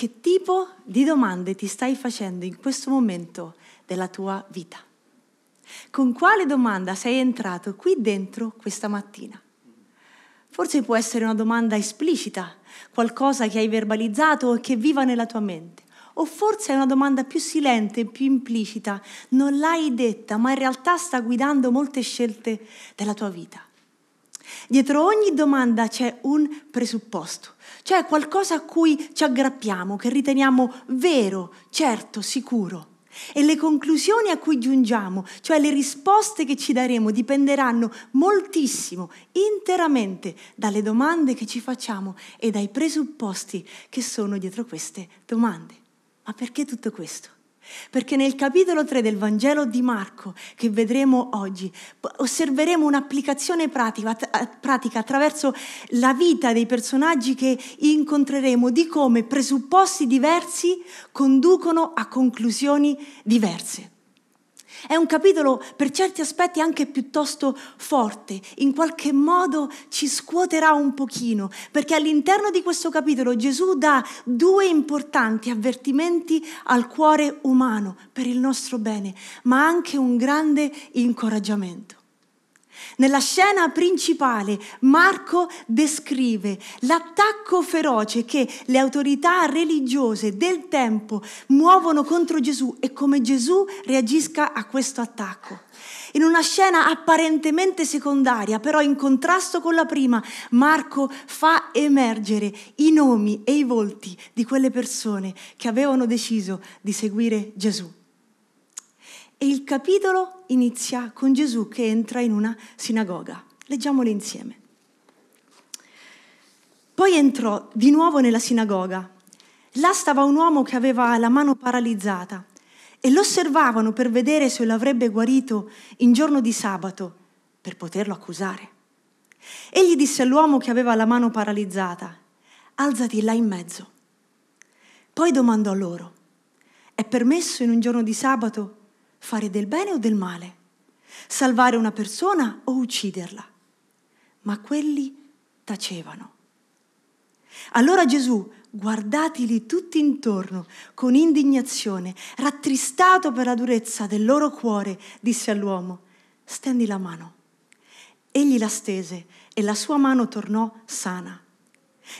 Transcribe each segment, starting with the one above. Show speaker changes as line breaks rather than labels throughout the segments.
che tipo di domande ti stai facendo in questo momento della tua vita? Con quale domanda sei entrato qui dentro questa mattina? Forse può essere una domanda esplicita, qualcosa che hai verbalizzato o che viva nella tua mente. O forse è una domanda più silente, più implicita, non l'hai detta, ma in realtà sta guidando molte scelte della tua vita. Dietro ogni domanda c'è un presupposto, cioè qualcosa a cui ci aggrappiamo, che riteniamo vero, certo, sicuro. E le conclusioni a cui giungiamo, cioè le risposte che ci daremo, dipenderanno moltissimo, interamente, dalle domande che ci facciamo e dai presupposti che sono dietro queste domande. Ma perché tutto questo? Perché nel capitolo 3 del Vangelo di Marco, che vedremo oggi, osserveremo un'applicazione pratica, pratica, attraverso la vita dei personaggi che incontreremo, di come presupposti diversi conducono a conclusioni diverse. È un capitolo per certi aspetti anche piuttosto forte, in qualche modo ci scuoterà un pochino, perché all'interno di questo capitolo Gesù dà due importanti avvertimenti al cuore umano per il nostro bene, ma anche un grande incoraggiamento. Nella scena principale Marco descrive l'attacco feroce che le autorità religiose del tempo muovono contro Gesù e come Gesù reagisca a questo attacco. In una scena apparentemente secondaria, però in contrasto con la prima, Marco fa emergere i nomi e i volti di quelle persone che avevano deciso di seguire Gesù. E il capitolo inizia con Gesù che entra in una sinagoga. Leggiamolo insieme. Poi entrò di nuovo nella sinagoga. Là stava un uomo che aveva la mano paralizzata e lo osservavano per vedere se lo avrebbe guarito in giorno di sabato per poterlo accusare. Egli disse all'uomo che aveva la mano paralizzata, alzati là in mezzo. Poi domandò loro, è permesso in un giorno di sabato fare del bene o del male, salvare una persona o ucciderla. Ma quelli tacevano. Allora Gesù, guardatili tutti intorno con indignazione, rattristato per la durezza del loro cuore, disse all'uomo, stendi la mano. Egli la stese e la sua mano tornò sana.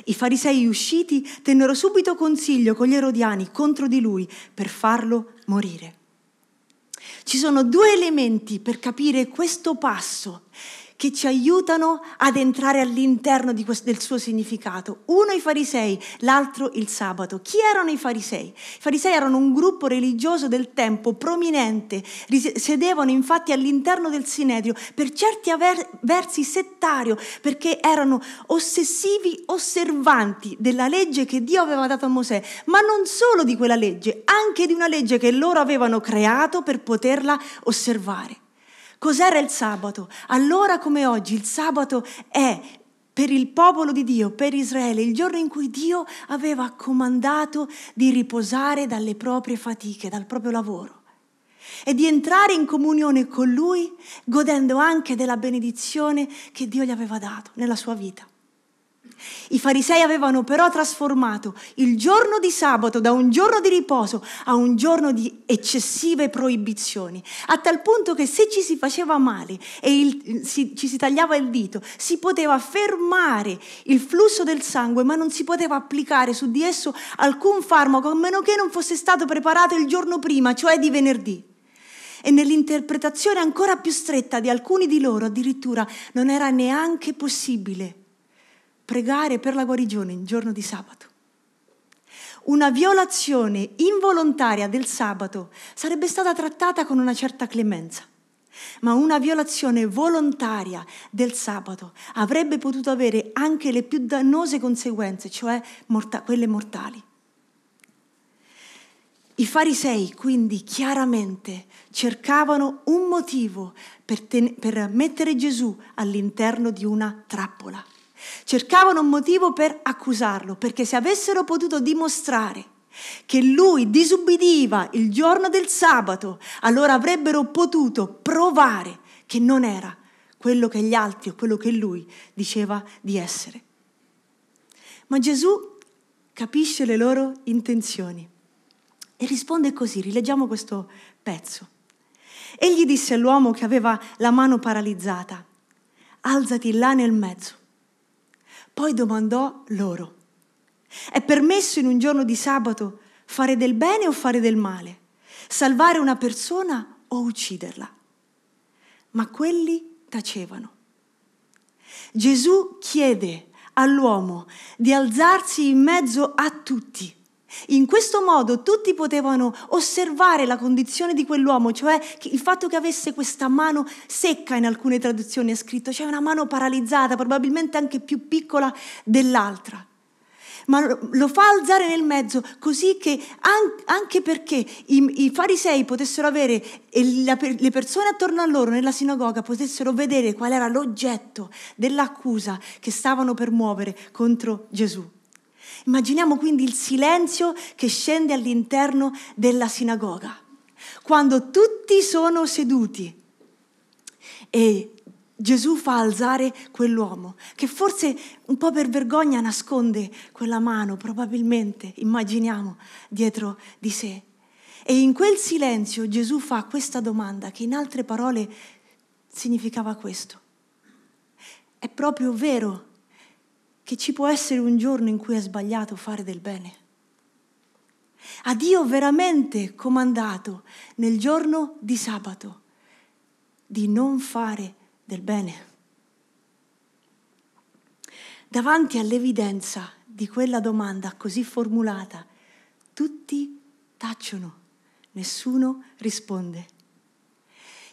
I farisei usciti tennero subito consiglio con gli erodiani contro di lui per farlo morire. Ci sono due elementi per capire questo passo che ci aiutano ad entrare all'interno questo, del suo significato. Uno i farisei, l'altro il sabato. Chi erano i farisei? I farisei erano un gruppo religioso del tempo prominente, sedevano infatti all'interno del sinedrio, per certi versi settario, perché erano ossessivi osservanti della legge che Dio aveva dato a Mosè, ma non solo di quella legge, anche di una legge che loro avevano creato per poterla osservare. Cos'era il sabato? Allora come oggi il sabato è per il popolo di Dio, per Israele, il giorno in cui Dio aveva comandato di riposare dalle proprie fatiche, dal proprio lavoro e di entrare in comunione con Lui godendo anche della benedizione che Dio gli aveva dato nella sua vita. I farisei avevano però trasformato il giorno di sabato da un giorno di riposo a un giorno di eccessive proibizioni, a tal punto che se ci si faceva male e il, si, ci si tagliava il dito, si poteva fermare il flusso del sangue, ma non si poteva applicare su di esso alcun farmaco, a meno che non fosse stato preparato il giorno prima, cioè di venerdì. E nell'interpretazione ancora più stretta di alcuni di loro addirittura non era neanche possibile pregare per la guarigione in giorno di sabato. Una violazione involontaria del sabato sarebbe stata trattata con una certa clemenza, ma una violazione volontaria del sabato avrebbe potuto avere anche le più dannose conseguenze, cioè morta- quelle mortali. I farisei quindi chiaramente cercavano un motivo per, ten- per mettere Gesù all'interno di una trappola. Cercavano un motivo per accusarlo, perché se avessero potuto dimostrare che lui disubbidiva il giorno del sabato, allora avrebbero potuto provare che non era quello che gli altri o quello che lui diceva di essere. Ma Gesù capisce le loro intenzioni e risponde così, rileggiamo questo pezzo. Egli disse all'uomo che aveva la mano paralizzata, alzati là nel mezzo poi domandò loro, è permesso in un giorno di sabato fare del bene o fare del male? Salvare una persona o ucciderla? Ma quelli tacevano. Gesù chiede all'uomo di alzarsi in mezzo a tutti in questo modo tutti potevano osservare la condizione di quell'uomo, cioè il fatto che avesse questa mano secca, in alcune traduzioni è scritto, cioè una mano paralizzata, probabilmente anche più piccola dell'altra. Ma lo fa alzare nel mezzo così che anche perché i, farisei potessero avere e le persone attorno a loro nella sinagoga potessero vedere qual era l'oggetto dell'accusa che stavano per muovere contro Gesù. Immaginiamo quindi il silenzio che scende all'interno della sinagoga, quando tutti sono seduti e Gesù fa alzare quell'uomo che forse un po' per vergogna nasconde quella mano, probabilmente, immaginiamo, dietro di sé. E in quel silenzio Gesù fa questa domanda che in altre parole significava questo. È proprio vero che ci può essere un giorno in cui è sbagliato fare del bene. A Dio veramente comandato nel giorno di sabato di non fare del bene. Davanti all'evidenza di quella domanda così formulata, tutti tacciono, nessuno risponde.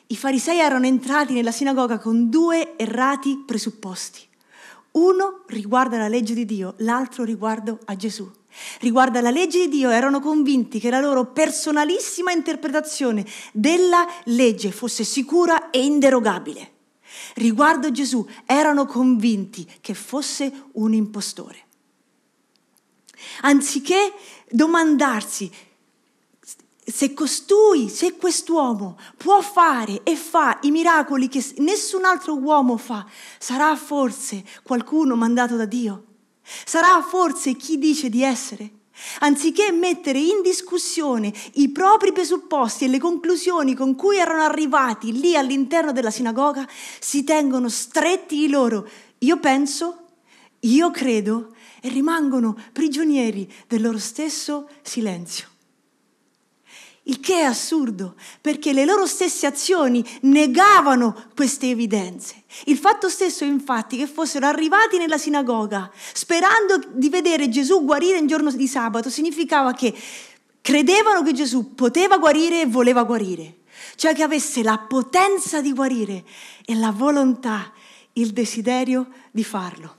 I farisei erano entrati nella sinagoga con due errati presupposti. Uno riguarda la legge di Dio, l'altro riguardo a Gesù. Riguardo alla legge di Dio erano convinti che la loro personalissima interpretazione della legge fosse sicura e inderogabile. Riguardo a Gesù erano convinti che fosse un impostore. Anziché domandarsi se costui, se quest'uomo può fare e fa i miracoli che nessun altro uomo fa, sarà forse qualcuno mandato da Dio? Sarà forse chi dice di essere? Anziché mettere in discussione i propri presupposti e le conclusioni con cui erano arrivati lì all'interno della sinagoga, si tengono stretti i loro io penso, io credo e rimangono prigionieri del loro stesso silenzio. Il che è assurdo, perché le loro stesse azioni negavano queste evidenze. Il fatto stesso, infatti, che fossero arrivati nella sinagoga sperando di vedere Gesù guarire in giorno di sabato, significava che credevano che Gesù poteva guarire e voleva guarire, cioè che avesse la potenza di guarire e la volontà, il desiderio di farlo.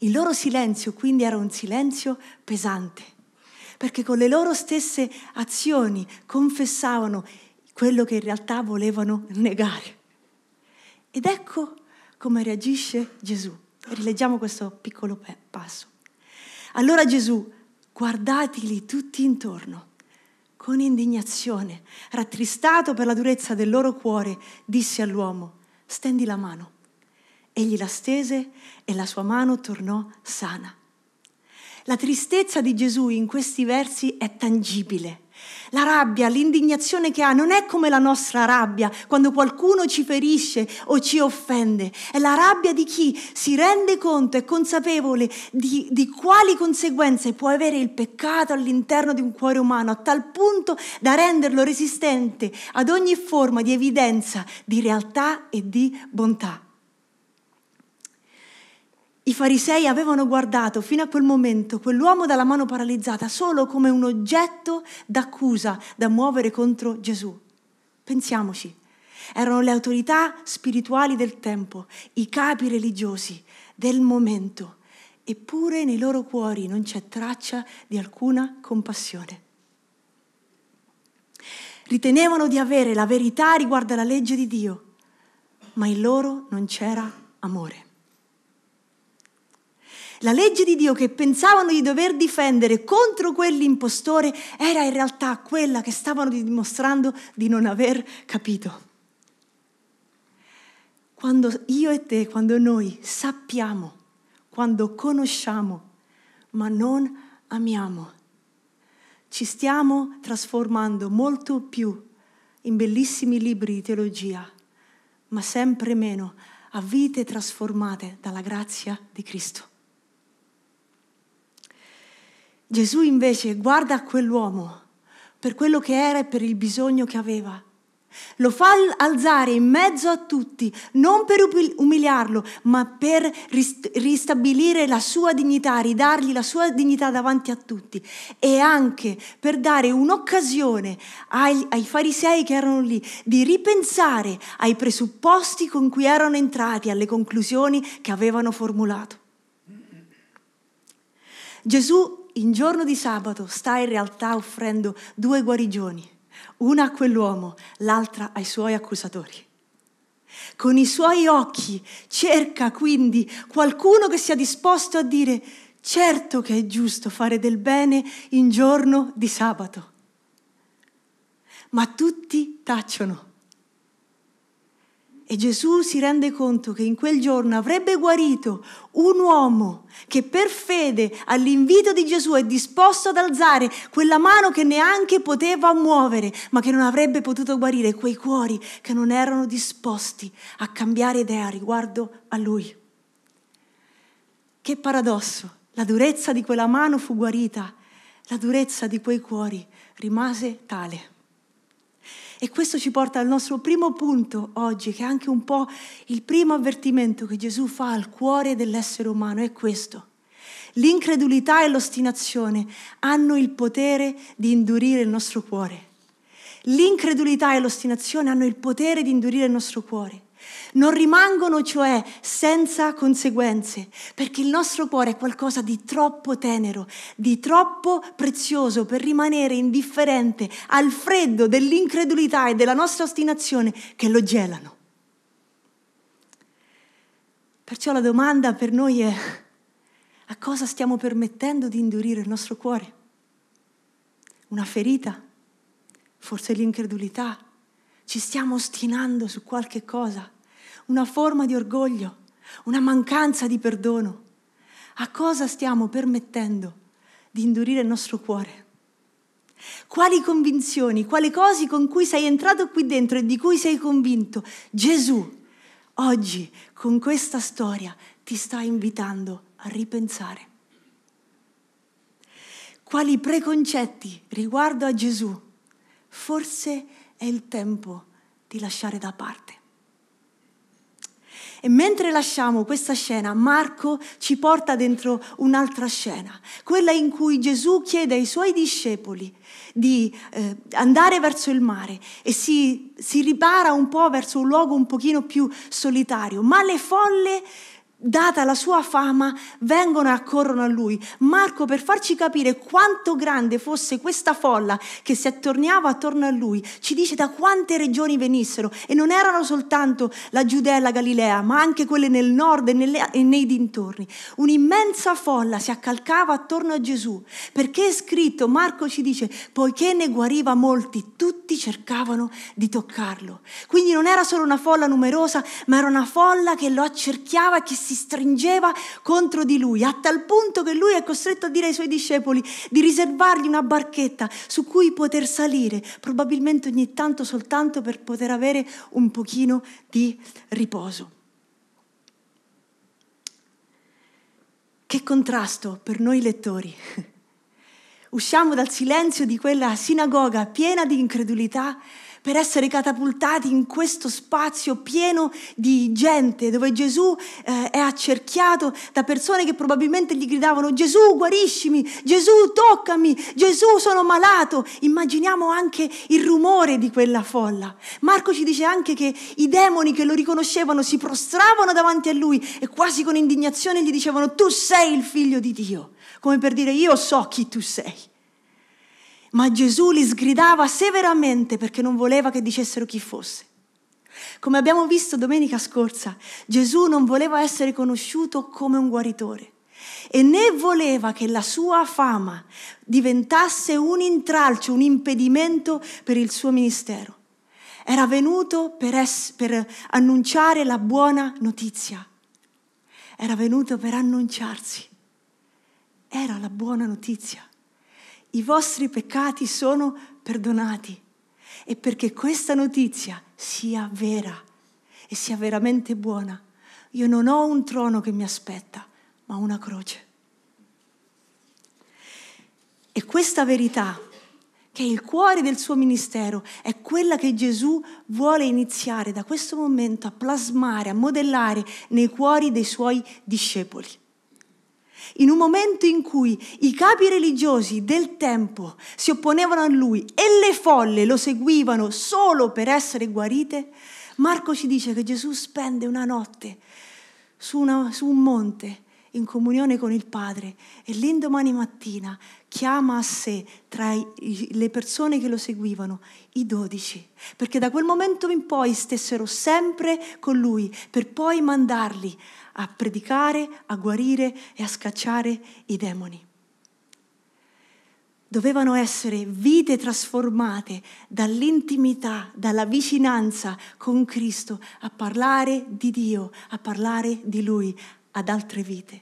Il loro silenzio quindi era un silenzio pesante perché con le loro stesse azioni confessavano quello che in realtà volevano negare. Ed ecco come reagisce Gesù. Rileggiamo questo piccolo passo. Allora Gesù, guardateli tutti intorno, con indignazione, rattristato per la durezza del loro cuore, disse all'uomo, stendi la mano. Egli la stese e la sua mano tornò sana la tristezza di Gesù in questi versi è tangibile. La rabbia, l'indignazione che ha non è come la nostra rabbia quando qualcuno ci ferisce o ci offende, è la rabbia di chi si rende conto e consapevole di, di, quali conseguenze può avere il peccato all'interno di un cuore umano, a tal punto da renderlo resistente ad ogni forma di evidenza, di realtà e di bontà. I farisei avevano guardato fino a quel momento quell'uomo dalla mano paralizzata solo come un oggetto d'accusa da muovere contro Gesù. Pensiamoci, erano le autorità spirituali del tempo, i capi religiosi del momento, eppure nei loro cuori non c'è traccia di alcuna compassione. Ritenevano di avere la verità riguardo alla legge di Dio, ma in loro non c'era amore. La legge di Dio che pensavano di dover difendere contro quell'impostore era in realtà quella che stavano dimostrando di non aver capito. Quando io e te, quando noi sappiamo, quando conosciamo, ma non amiamo, ci stiamo trasformando molto più in bellissimi libri di teologia, ma sempre meno a vite trasformate dalla grazia di Cristo. Gesù invece guarda quell'uomo per quello che era e per il bisogno che aveva. Lo fa alzare in mezzo a tutti, non per umiliarlo, ma per ristabilire la sua dignità, ridargli la sua dignità davanti a tutti e anche per dare un'occasione ai, ai farisei che erano lì di ripensare ai presupposti con cui erano entrati, alle conclusioni che avevano formulato. Gesù in giorno di sabato sta in realtà offrendo due guarigioni, una a quell'uomo, l'altra ai suoi accusatori. Con i suoi occhi cerca quindi qualcuno che sia disposto a dire certo che è giusto fare del bene in giorno di sabato. Ma tutti tacciono e Gesù si rende conto che in quel giorno avrebbe guarito un uomo che per fede all'invito di Gesù è disposto ad alzare quella mano che neanche poteva muovere, ma che non avrebbe potuto guarire quei cuori che non erano disposti a cambiare idea riguardo a lui. Che paradosso! La durezza di quella mano fu guarita, la durezza di quei cuori rimase tale. E questo ci porta al nostro primo punto oggi, che è anche un po' il primo avvertimento che Gesù fa al cuore dell'essere umano, è questo. L'incredulità e l'ostinazione hanno il potere di indurire il nostro cuore. L'incredulità e l'ostinazione hanno il potere di indurire il nostro cuore. Non rimangono cioè senza conseguenze, perché il nostro cuore è qualcosa di troppo tenero, di troppo prezioso per rimanere indifferente al freddo dell'incredulità e della nostra ostinazione che lo gelano. Perciò la domanda per noi è a cosa stiamo permettendo di indurire il nostro cuore? Una ferita? Forse l'incredulità? Ci stiamo ostinando su qualche cosa, una forma di orgoglio, una mancanza di perdono. A cosa stiamo permettendo di indurire il nostro cuore? Quali convinzioni, quali cose con cui sei entrato qui dentro e di cui sei convinto? Gesù oggi con questa storia ti sta invitando a ripensare. Quali preconcetti riguardo a Gesù forse è il tempo di lasciare da parte. E mentre lasciamo questa scena, Marco ci porta dentro un'altra scena, quella in cui Gesù chiede ai suoi discepoli di eh, andare verso il mare e si, si ripara un po' verso un luogo un pochino più solitario, ma le folle data la sua fama, vengono e accorrono a lui. Marco, per farci capire quanto grande fosse questa folla che si attorniava attorno a lui, ci dice da quante regioni venissero e non erano soltanto la Giudea e la Galilea, ma anche quelle nel nord e, nelle, e nei dintorni. Un'immensa folla si accalcava attorno a Gesù, perché è scritto, Marco ci dice, poiché ne guariva molti, tutti cercavano di toccarlo. Quindi non era solo una folla numerosa, ma era una folla che lo accerchiava e che si si stringeva contro di lui, a tal punto che lui è costretto a dire ai suoi discepoli di riservargli una barchetta su cui poter salire, probabilmente ogni tanto soltanto per poter avere un pochino di riposo. Che contrasto per noi lettori. Usciamo dal silenzio di quella sinagoga piena di incredulità per essere catapultati in questo spazio pieno di gente dove Gesù eh, è accerchiato da persone che probabilmente gli gridavano Gesù guariscimi, Gesù toccami, Gesù sono malato. Immaginiamo anche il rumore di quella folla. Marco ci dice anche che i demoni che lo riconoscevano si prostravano davanti a lui e quasi con indignazione gli dicevano tu sei il figlio di Dio, come per dire io so chi tu sei. Ma Gesù li sgridava severamente perché non voleva che dicessero chi fosse. Come abbiamo visto domenica scorsa, Gesù non voleva essere conosciuto come un guaritore e né voleva che la sua fama diventasse un intralcio, un impedimento per il suo ministero. Era venuto per, es- per annunciare la buona notizia. Era venuto per annunciarsi. Era la buona notizia i vostri peccati sono perdonati e perché questa notizia sia vera e sia veramente buona. Io non ho un trono che mi aspetta, ma una croce. E questa verità, che è il cuore del suo ministero, è quella che Gesù vuole iniziare da questo momento a plasmare, a modellare nei cuori dei suoi discepoli in un momento in cui i capi religiosi del tempo si opponevano a lui e le folle lo seguivano solo per essere guarite, Marco ci dice che Gesù spende una notte su, una, su un monte in comunione con il Padre e l'indomani mattina chiama a sé tra i, le persone che lo seguivano i dodici, perché da quel momento in poi stessero sempre con lui per poi mandarli a predicare, a guarire e a scacciare i demoni. Dovevano essere vite trasformate dall'intimità, dalla vicinanza con Cristo, a parlare di Dio, a parlare di Lui ad altre vite.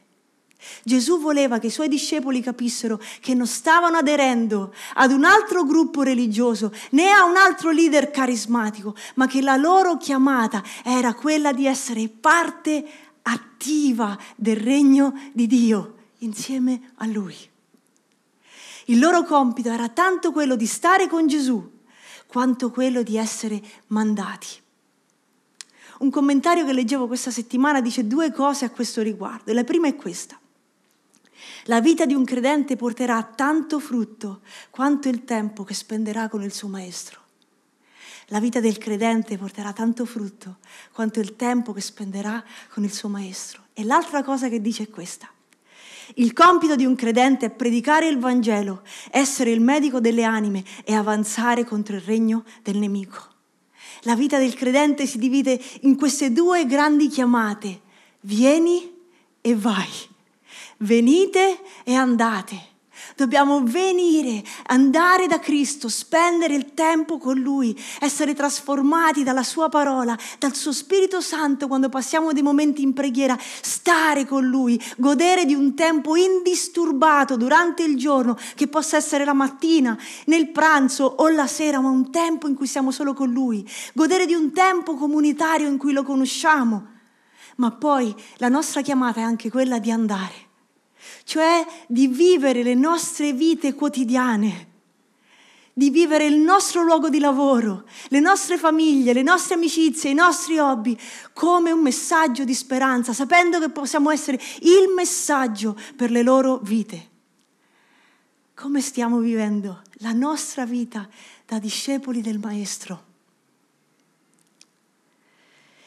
Gesù voleva che i suoi discepoli capissero che non stavano aderendo ad un altro gruppo religioso né a un altro leader carismatico, ma che la loro chiamata era quella di essere parte attiva del regno di Dio insieme a Lui. Il loro compito era tanto quello di stare con Gesù quanto quello di essere mandati. Un commentario che leggevo questa settimana dice due cose a questo riguardo. La prima è questa. La vita di un credente porterà tanto frutto quanto il tempo che spenderà con il suo maestro. La vita del credente porterà tanto frutto quanto il tempo che spenderà con il suo maestro. E l'altra cosa che dice è questa. Il compito di un credente è predicare il Vangelo, essere il medico delle anime e avanzare contro il regno del nemico. La vita del credente si divide in queste due grandi chiamate. Vieni e vai. Venite e andate Dobbiamo venire, andare da Cristo, spendere il tempo con Lui, essere trasformati dalla Sua parola, dal Suo Spirito Santo quando passiamo dei momenti in preghiera, stare con Lui, godere di un tempo indisturbato durante il giorno, che possa essere la mattina, nel pranzo o la sera, ma un tempo in cui siamo solo con Lui, godere di un tempo comunitario in cui lo conosciamo. Ma poi la nostra chiamata è anche quella di andare cioè di vivere le nostre vite quotidiane, di vivere il nostro luogo di lavoro, le nostre famiglie, le nostre amicizie, i nostri hobby, come un messaggio di speranza, sapendo che possiamo essere il messaggio per le loro vite. Come stiamo vivendo la nostra vita da discepoli del Maestro?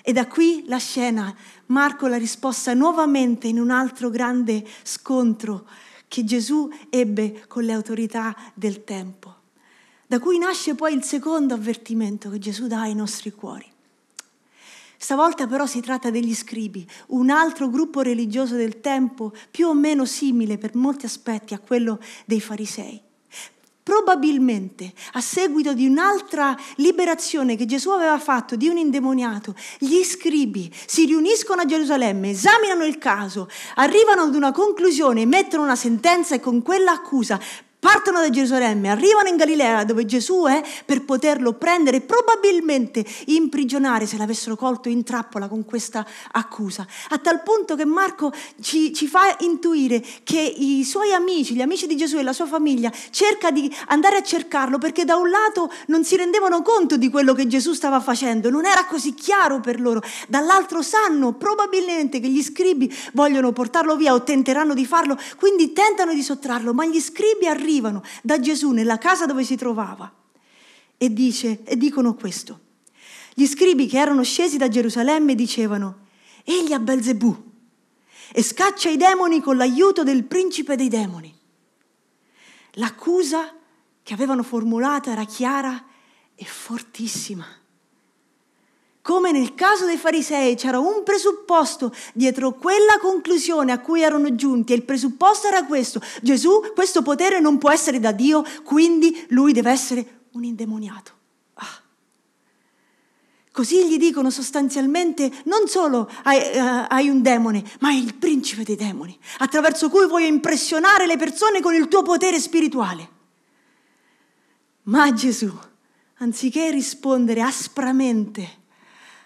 E da qui la scena, Marco la risposta nuovamente in un altro grande scontro che Gesù ebbe con le autorità del tempo, da cui nasce poi il secondo avvertimento che Gesù dà ai nostri cuori. Stavolta però si tratta degli scribi, un altro gruppo religioso del tempo più o meno simile per molti aspetti a quello dei farisei Probabilmente a seguito di un'altra liberazione che Gesù aveva fatto di un indemoniato, gli scribi si riuniscono a Gerusalemme, esaminano il caso, arrivano ad una conclusione, mettono una sentenza e con quella accusa partono da Gerusalemme, arrivano in Galilea dove Gesù è per poterlo prendere e probabilmente imprigionare se l'avessero colto in trappola con questa accusa. A tal punto che Marco ci, ci fa intuire che i suoi amici, gli amici di Gesù e la sua famiglia, cerca di andare a cercarlo perché da un lato non si rendevano conto di quello che Gesù stava facendo, non era così chiaro per loro, dall'altro sanno probabilmente che gli scribi vogliono portarlo via o tenteranno di farlo, quindi tentano di sottrarlo, ma gli scribi arrivano arrivano da Gesù nella casa dove si trovava e, dice, e dicono questo. Gli scribi che erano scesi da Gerusalemme dicevano, egli ha Belzebù e scaccia i demoni con l'aiuto del principe dei demoni. L'accusa che avevano formulata era chiara e fortissima. Come nel caso dei farisei c'era un presupposto dietro quella conclusione a cui erano giunti e il presupposto era questo, Gesù questo potere non può essere da Dio, quindi lui deve essere un indemoniato. Ah. Così gli dicono sostanzialmente non solo hai, uh, hai, un demone, ma è il principe dei demoni, attraverso cui vuoi impressionare le persone con il tuo potere spirituale. Ma Gesù, anziché rispondere aspramente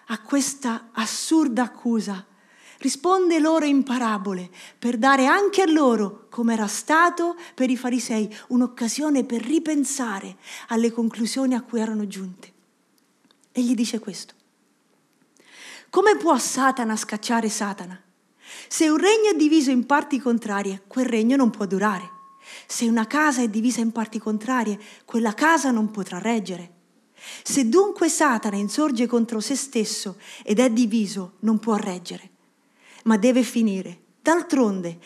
a questa assurda accusa, risponde loro in parabole per dare anche a loro, come era stato per i farisei, un'occasione per ripensare alle conclusioni a cui erano giunte. E gli dice questo. Come può Satana scacciare Satana? Se un regno è diviso in parti contrarie, quel regno non può durare. Se una casa è divisa in parti contrarie, quella casa non potrà reggere. Se dunque Satana insorge contro se stesso ed è diviso, non può reggere, ma deve finire. D'altronde,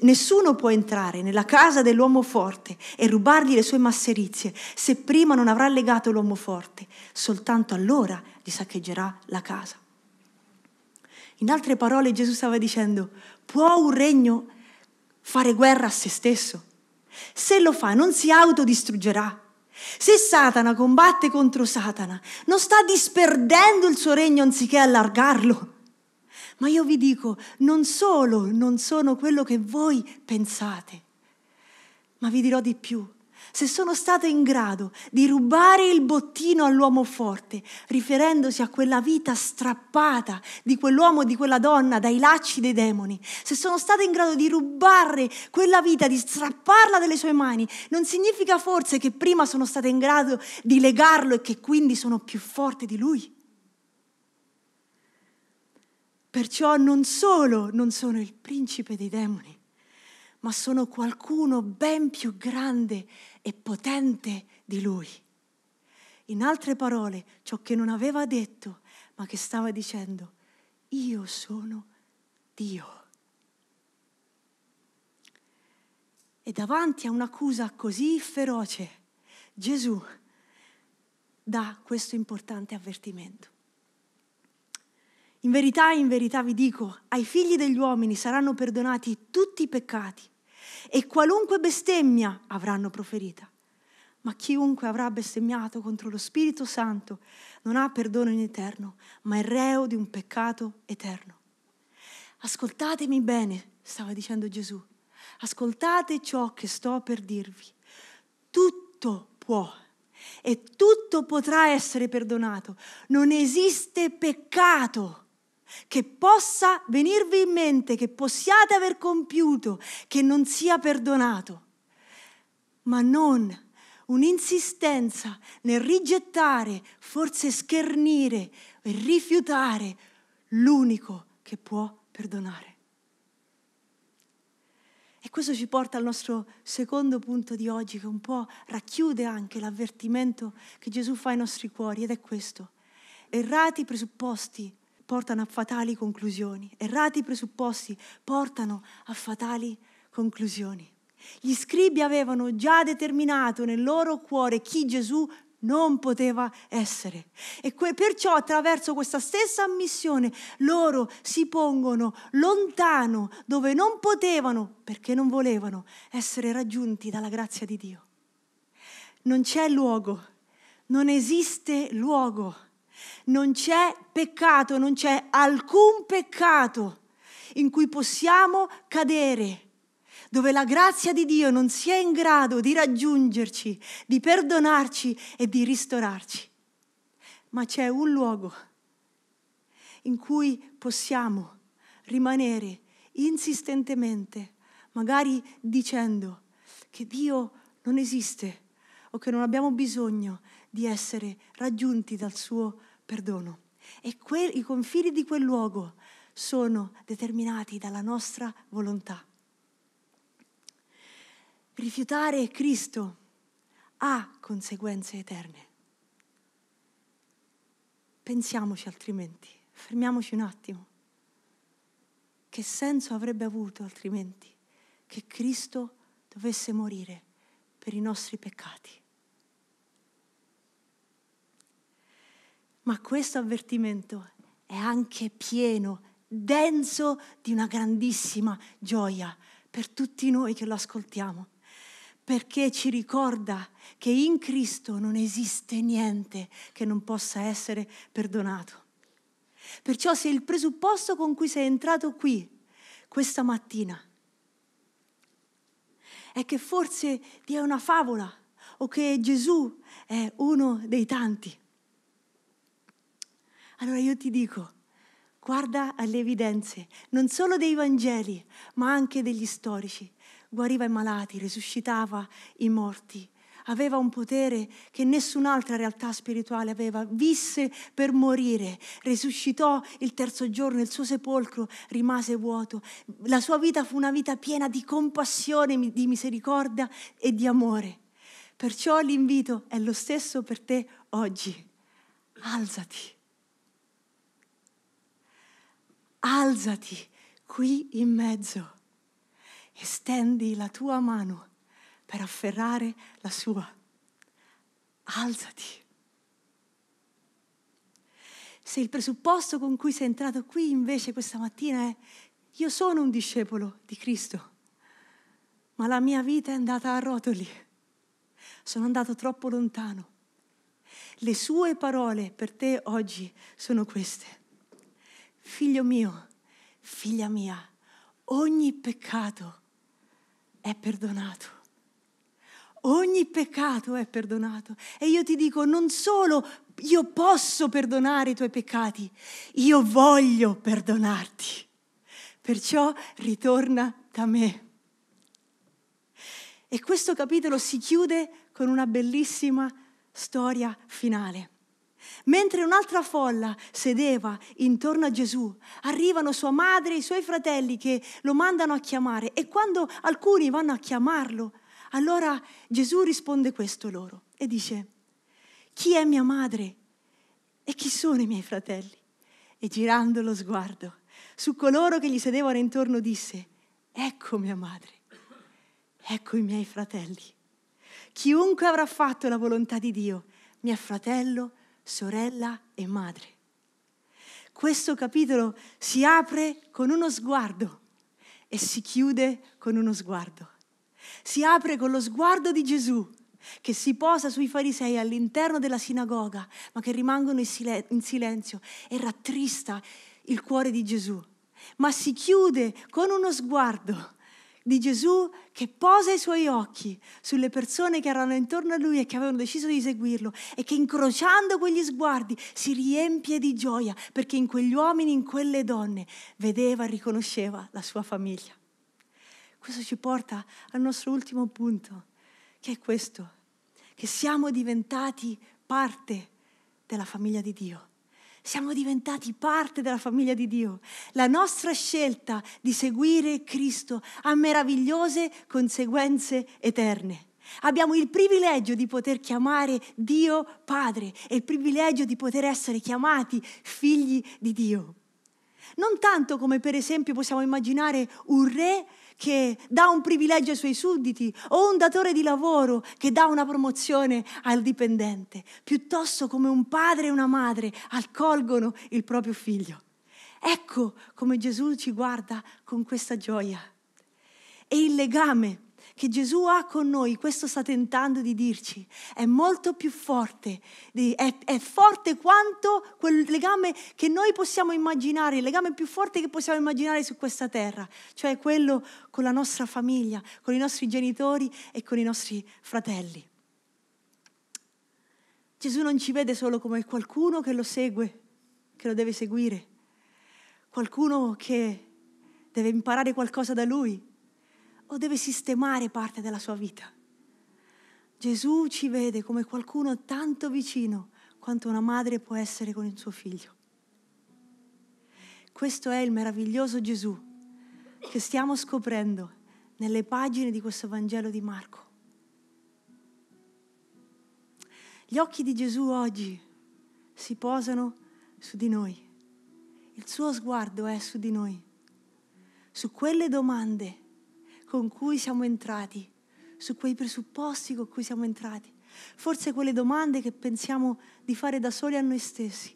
nessuno può entrare nella casa dell'uomo forte e rubargli le sue masserizie se prima non avrà legato l'uomo forte, soltanto allora gli saccheggerà la casa. In altre parole Gesù stava dicendo, può un regno fare guerra a se stesso? Se lo fa non si autodistruggerà, se Satana combatte contro Satana, non sta disperdendo il suo regno anziché allargarlo. Ma io vi dico, non solo non sono quello che voi pensate, ma vi dirò di più, se sono stato in grado di rubare il bottino all'uomo forte, riferendosi a quella vita strappata di quell'uomo, e di quella donna dai lacci dei demoni, se sono stato in grado di rubare quella vita, di strapparla dalle sue mani, non significa forse che prima sono stato in grado di legarlo e che quindi sono più forte di lui? Perciò non solo non sono il principe dei demoni, ma sono qualcuno ben più grande e potente di lui. In altre parole, ciò che non aveva detto, ma che stava dicendo, io sono Dio. E davanti a un'accusa così feroce, Gesù dà questo importante avvertimento. In verità, in verità vi dico, ai figli degli uomini saranno perdonati tutti i peccati, e qualunque bestemmia avranno proferita. Ma chiunque avrà bestemmiato contro lo Spirito Santo non ha perdono in eterno, ma è reo di un peccato eterno. Ascoltatemi bene, stava dicendo Gesù, ascoltate ciò che sto per dirvi. Tutto può e tutto potrà essere perdonato. Non esiste peccato che possa venirvi in mente che possiate aver compiuto, che non sia perdonato, ma non un'insistenza nel rigettare, forse schernire e rifiutare l'unico che può perdonare. E questo ci porta al nostro secondo punto di oggi, che un po' racchiude anche l'avvertimento che Gesù fa ai nostri cuori, ed è questo. Errati presupposti portano a fatali conclusioni, errati presupposti portano a fatali conclusioni. Gli scribi avevano già determinato nel loro cuore chi Gesù non poteva essere. E que- perciò attraverso questa stessa ammissione loro si pongono lontano dove non potevano, perché non volevano, essere raggiunti dalla grazia di Dio. Non c'è luogo, non esiste luogo non c'è peccato, non c'è alcun peccato in cui possiamo cadere, dove la grazia di Dio non sia in grado di raggiungerci, di perdonarci e di ristorarci. Ma c'è un luogo in cui possiamo rimanere insistentemente, magari dicendo che Dio non esiste o che non abbiamo bisogno di essere raggiunti dal suo amore perdono. E que- i confini di quel luogo sono determinati dalla nostra volontà. Rifiutare Cristo ha conseguenze eterne. Pensiamoci altrimenti, fermiamoci un attimo. Che senso avrebbe avuto altrimenti che Cristo dovesse morire per i nostri peccati? ma questo avvertimento è anche pieno, denso di una grandissima gioia per tutti noi che lo ascoltiamo, perché ci ricorda che in Cristo non esiste niente che non possa essere perdonato. Perciò se il presupposto con cui sei entrato qui questa mattina è che forse ti è una favola o che Gesù è uno dei tanti allora io ti dico, guarda alle evidenze, non solo dei Vangeli, ma anche degli storici. Guariva i malati, risuscitava i morti, aveva un potere che nessun'altra realtà spirituale aveva, visse per morire, risuscitò il terzo giorno, il suo sepolcro rimase vuoto, la sua vita fu una vita piena di compassione, di misericordia e di amore. Perciò l'invito è lo stesso per te oggi. Alzati alzati qui in mezzo e stendi la tua mano per afferrare la sua. Alzati. Se il presupposto con cui sei entrato qui invece questa mattina è io sono un discepolo di Cristo, ma la mia vita è andata a rotoli, sono andato troppo lontano. Le sue parole per te oggi sono queste figlio mio, figlia mia, ogni peccato è perdonato. Ogni peccato è perdonato. E io ti dico, non solo io posso perdonare i tuoi peccati, io voglio perdonarti. Perciò ritorna da me. E questo capitolo si chiude con una bellissima storia finale. Mentre un'altra folla sedeva intorno a Gesù, arrivano sua madre e i suoi fratelli che lo mandano a chiamare e quando alcuni vanno a chiamarlo, allora Gesù risponde questo loro e dice, chi è mia madre e chi sono i miei fratelli? E girando lo sguardo su coloro che gli sedevano intorno disse, ecco mia madre, ecco i miei fratelli. Chiunque avrà fatto la volontà di Dio, mio fratello, sorella e madre. Questo capitolo si apre con uno sguardo e si chiude con uno sguardo. Si apre con lo sguardo di Gesù che si posa sui farisei all'interno della sinagoga, ma che rimangono in silenzio e rattrista il cuore di Gesù. Ma si chiude con uno sguardo di Gesù che posa i suoi occhi sulle persone che erano intorno a lui e che avevano deciso di seguirlo e che incrociando quegli sguardi si riempie di gioia perché in quegli uomini, in quelle donne vedeva e riconosceva la sua famiglia. Questo ci porta al nostro ultimo punto, che è questo, che siamo diventati parte della famiglia di Dio siamo diventati parte della famiglia di Dio. La nostra scelta di seguire Cristo ha meravigliose conseguenze eterne. Abbiamo il privilegio di poter chiamare Dio Padre e il privilegio di poter essere chiamati figli di Dio. Non tanto come per esempio possiamo immaginare un re che dà un privilegio ai suoi sudditi o un datore di lavoro che dà una promozione al dipendente, piuttosto come un padre e una madre accolgono il proprio figlio. Ecco come Gesù ci guarda con questa gioia. E il legame che Gesù ha con noi, questo sta tentando di dirci, è molto più forte, è, è forte quanto quel legame che noi possiamo immaginare, il legame più forte che possiamo immaginare su questa terra, cioè quello con la nostra famiglia, con i nostri genitori e con i nostri fratelli. Gesù non ci vede solo come qualcuno che lo segue, che lo deve seguire, qualcuno che deve imparare qualcosa da lui, o deve sistemare parte della sua vita. Gesù ci vede come qualcuno tanto vicino quanto una madre può essere con il suo figlio. Questo è il meraviglioso Gesù che stiamo scoprendo nelle pagine di questo Vangelo di Marco. Gli occhi di Gesù oggi si posano su di noi. Il suo sguardo è su di noi, su quelle domande con cui siamo entrati, su quei presupposti con cui siamo entrati, forse quelle domande che pensiamo di fare da soli a noi stessi,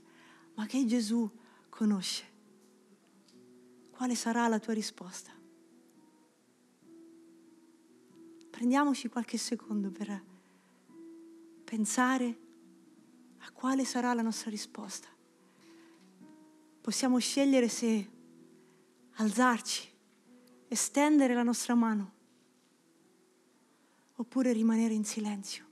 ma che Gesù conosce. Quale sarà la tua risposta? Prendiamoci qualche secondo per pensare a quale sarà la nostra risposta. Possiamo scegliere se alzarci estendere la nostra mano oppure rimanere in silenzio.